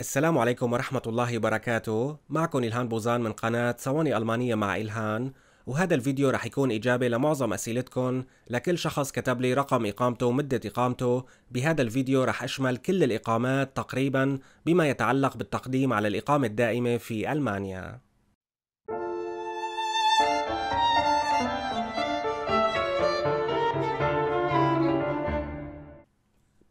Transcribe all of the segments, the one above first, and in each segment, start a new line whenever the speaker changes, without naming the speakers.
السلام عليكم ورحمة الله وبركاته معكم إلهان بوزان من قناة ثواني ألمانية مع إلهان وهذا الفيديو رح يكون إجابة لمعظم أسئلتكم لكل شخص كتب لي رقم إقامته ومدة إقامته بهذا الفيديو رح أشمل كل الإقامات تقريبا بما يتعلق بالتقديم على الإقامة الدائمة في ألمانيا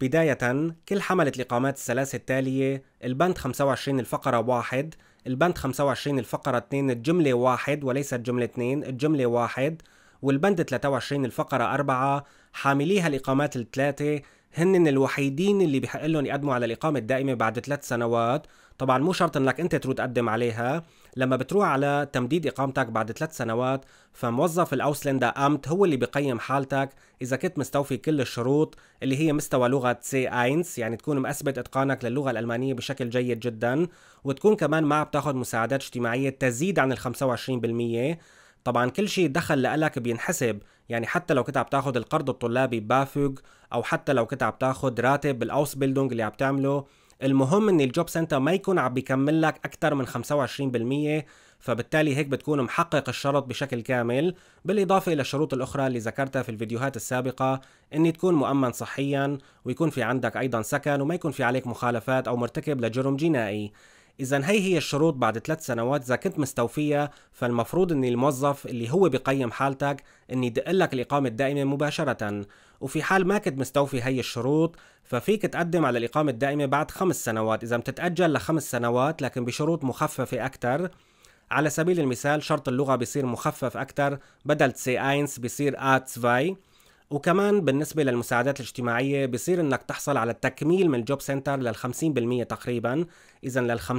بداية كل حملة الإقامات الثلاثة التالية البند 25 الفقرة 1 البند 25 الفقرة 2 الجملة 1 وليست الجملة 2 الجملة 1 والبند 23 الفقرة 4 حامليها الإقامات الثلاثة هن الوحيدين اللي بحق لهم يقدموا على الإقامة الدائمة بعد ثلاث سنوات طبعا مو شرط انك انت تروح تقدم عليها لما بتروح على تمديد اقامتك بعد ثلاث سنوات فموظف الاوسلندا امت هو اللي بقيم حالتك اذا كنت مستوفي كل الشروط اللي هي مستوى لغه سي اينس يعني تكون مأثبت اتقانك للغه الالمانيه بشكل جيد جدا وتكون كمان ما عم تاخذ مساعدات اجتماعيه تزيد عن ال 25% طبعا كل شيء دخل لك بينحسب يعني حتى لو كنت عم تاخذ القرض الطلابي بافوج او حتى لو كنت عم تاخذ راتب بالاوس بيلدونج اللي عم تعمله المهم ان الجوب سنتر ما يكون عم بيكمل لك اكثر من 25% فبالتالي هيك بتكون محقق الشرط بشكل كامل بالاضافه الى الشروط الاخرى اللي ذكرتها في الفيديوهات السابقه ان تكون مؤمن صحيا ويكون في عندك ايضا سكن وما يكون في عليك مخالفات او مرتكب لجرم جنائي إذا هي هي الشروط بعد ثلاث سنوات إذا كنت مستوفيها فالمفروض إن الموظف اللي هو بقيم حالتك إن يدق لك الإقامة الدائمة مباشرة وفي حال ما كنت مستوفي هي الشروط ففيك تقدم على الإقامة الدائمة بعد خمس سنوات إذا بتتأجل لخمس سنوات لكن بشروط مخففة أكثر على سبيل المثال شرط اللغة بصير مخفف أكثر بدل سي اينس بصير فاي وكمان بالنسبة للمساعدات الاجتماعية بصير انك تحصل على التكميل من الجوب سنتر لل 50% تقريبا اذا لل 50%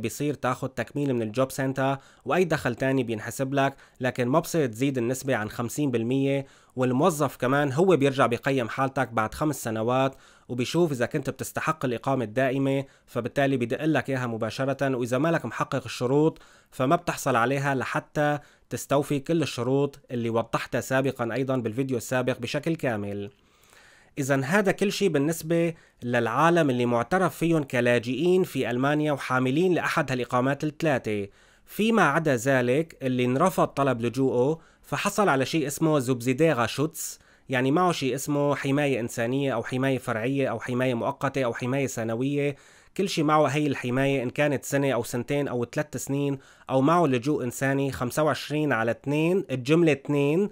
بصير تاخد تكميل من الجوب سنتر واي دخل تاني بينحسب لك لكن ما بصير تزيد النسبة عن 50% والموظف كمان هو بيرجع بيقيم حالتك بعد خمس سنوات وبيشوف اذا كنت بتستحق الاقامه الدائمه فبالتالي بدق لك اياها مباشره واذا مالك محقق الشروط فما بتحصل عليها لحتى تستوفي كل الشروط اللي وضحتها سابقا ايضا بالفيديو السابق بشكل كامل إذا هذا كل شيء بالنسبة للعالم اللي معترف فيهم كلاجئين في ألمانيا وحاملين لأحد هالإقامات الثلاثة فيما عدا ذلك اللي انرفض طلب لجوءه فحصل على شيء اسمه زوبزيديغا شوتس يعني معه شيء اسمه حماية إنسانية أو حماية فرعية أو حماية مؤقتة أو حماية سنوية كل شيء معه هي الحماية إن كانت سنة أو سنتين أو ثلاث سنين أو معه لجوء إنساني 25 على 2 الجملة 2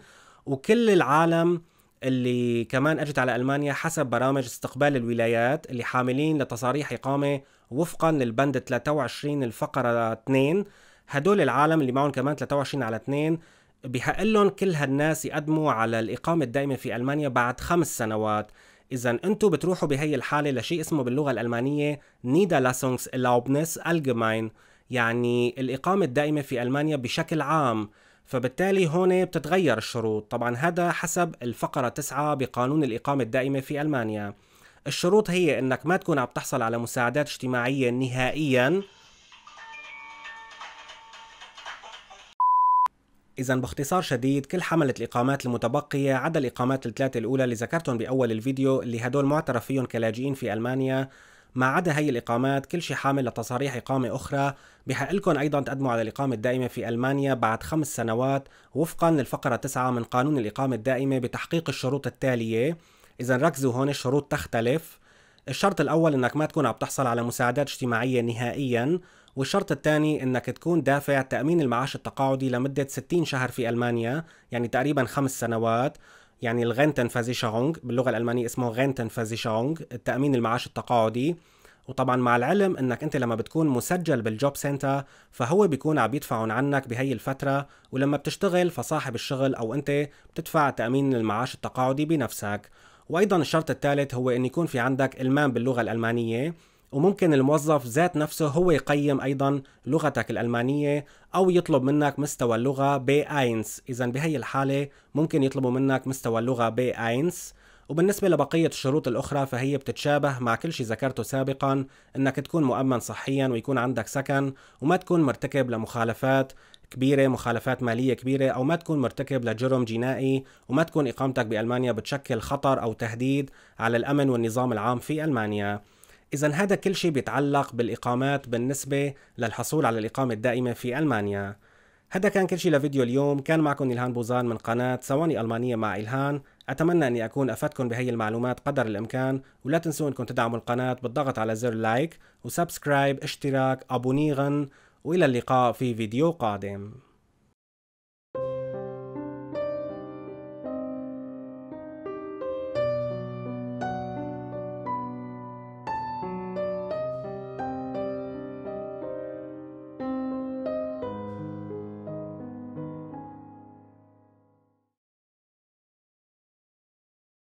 وكل العالم اللي كمان اجت على المانيا حسب برامج استقبال الولايات اللي حاملين لتصاريح اقامه وفقا للبند 23 الفقره 2 هدول العالم اللي معهم كمان 23 على 2 بحق لهم كل هالناس يقدموا على الإقامة الدائمة في ألمانيا بعد خمس سنوات إذا أنتم بتروحوا بهي الحالة لشيء اسمه باللغة الألمانية لاسونغس لاوبنس ألجمين يعني الإقامة الدائمة في ألمانيا بشكل عام فبالتالي هون بتتغير الشروط طبعا هذا حسب الفقرة 9 بقانون الإقامة الدائمة في ألمانيا الشروط هي أنك ما تكون عم تحصل على مساعدات اجتماعية نهائياً إذا باختصار شديد كل حملة الإقامات المتبقية عدا الإقامات الثلاثة الأولى اللي ذكرتهم بأول الفيديو اللي هدول معترف فيهم كلاجئين في ألمانيا ما عدا هي الإقامات كل شيء حامل لتصاريح إقامة أخرى بحق لكم أيضا تقدموا على الإقامة الدائمة في ألمانيا بعد خمس سنوات وفقا للفقرة تسعة من قانون الإقامة الدائمة بتحقيق الشروط التالية إذا ركزوا هون الشروط تختلف الشرط الأول إنك ما تكون عم تحصل على مساعدات اجتماعية نهائيا والشرط الثاني انك تكون دافع تأمين المعاش التقاعدي لمدة 60 شهر في ألمانيا يعني تقريبا خمس سنوات يعني الغنتنفازيشارونج باللغة الألمانية اسمه غنتنفازيشارونج التأمين المعاش التقاعدي وطبعا مع العلم انك انت لما بتكون مسجل بالجوب سنتر فهو بيكون عم يدفعون عنك بهي الفتره ولما بتشتغل فصاحب الشغل او انت بتدفع تامين المعاش التقاعدي بنفسك وايضا الشرط الثالث هو ان يكون في عندك المام باللغه الالمانيه وممكن الموظف ذات نفسه هو يقيم أيضا لغتك الألمانية أو يطلب منك مستوى اللغة بي اينس إذا بهي الحالة ممكن يطلبوا منك مستوى اللغة بي اينس وبالنسبة لبقية الشروط الأخرى فهي بتتشابه مع كل شيء ذكرته سابقا أنك تكون مؤمن صحيا ويكون عندك سكن وما تكون مرتكب لمخالفات كبيرة مخالفات مالية كبيرة أو ما تكون مرتكب لجرم جنائي وما تكون إقامتك بألمانيا بتشكل خطر أو تهديد على الأمن والنظام العام في ألمانيا إذا هذا كل شيء بيتعلق بالإقامات بالنسبة للحصول على الإقامة الدائمة في ألمانيا هذا كان كل شيء لفيديو اليوم كان معكم إلهان بوزان من قناة ثواني ألمانية مع إلهان أتمنى أني أكون أفدتكم بهي المعلومات قدر الإمكان ولا تنسوا أنكم تدعموا القناة بالضغط على زر لايك وسبسكرايب اشتراك أبونيغن وإلى اللقاء في فيديو قادم